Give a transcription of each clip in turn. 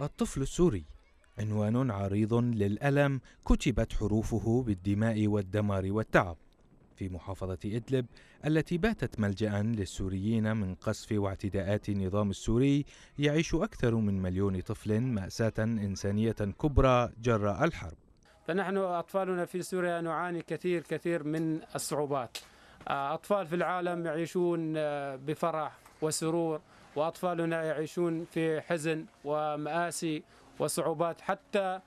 الطفل السوري عنوان عريض للألم كتبت حروفه بالدماء والدمار والتعب في محافظة إدلب التي باتت ملجأ للسوريين من قصف واعتداءات النظام السوري يعيش أكثر من مليون طفل مأساة إنسانية كبرى جراء الحرب فنحن أطفالنا في سوريا نعاني كثير كثير من الصعوبات آه، أطفال في العالم يعيشون آه، بفرح وسرور وأطفالنا يعيشون في حزن ومآسي وصعوبات حتى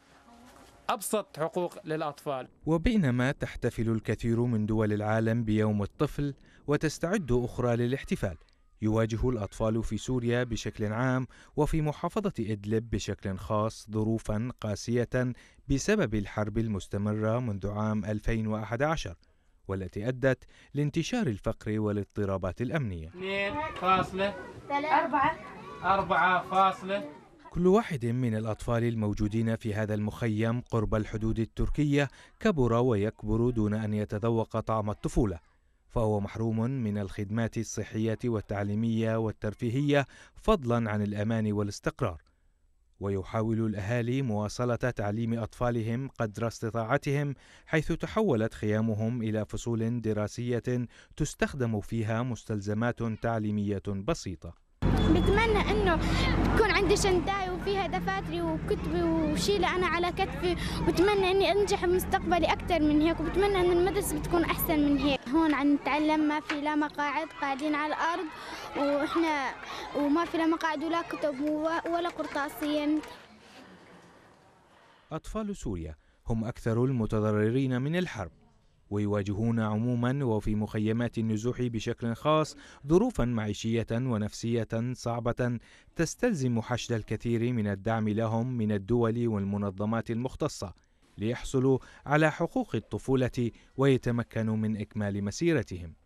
أبسط حقوق للأطفال وبينما تحتفل الكثير من دول العالم بيوم الطفل وتستعد أخرى للاحتفال يواجه الأطفال في سوريا بشكل عام وفي محافظة إدلب بشكل خاص ظروفا قاسية بسبب الحرب المستمرة منذ عام 2011 والتي أدت لانتشار الفقر والاضطرابات الأمنية فاصلة فاصلة كل واحد من الأطفال الموجودين في هذا المخيم قرب الحدود التركية كبر ويكبر دون أن يتذوق طعم الطفولة فهو محروم من الخدمات الصحية والتعليمية والترفيهية فضلا عن الأمان والاستقرار ويحاول الأهالي مواصلة تعليم أطفالهم قدر استطاعتهم حيث تحولت خيامهم إلى فصول دراسية تستخدم فيها مستلزمات تعليمية بسيطة بتمنى انه يكون عندي شنداي وفيها دفاتري وكتبي وشيلة أنا على كتفي وبتمنى إني أنجح بمستقبلي أكثر من هيك وبتمنى إن المدرسة بتكون أحسن من هيك هون عم نتعلم ما في لا مقاعد قاعدين على الأرض وإحنا وما في لا مقاعد ولا كتب ولا قرطاسين أطفال سوريا هم أكثر المتضررين من الحرب ويواجهون عموما وفي مخيمات النزوح بشكل خاص ظروفا معيشية ونفسية صعبة تستلزم حشد الكثير من الدعم لهم من الدول والمنظمات المختصة ليحصلوا على حقوق الطفولة ويتمكنوا من إكمال مسيرتهم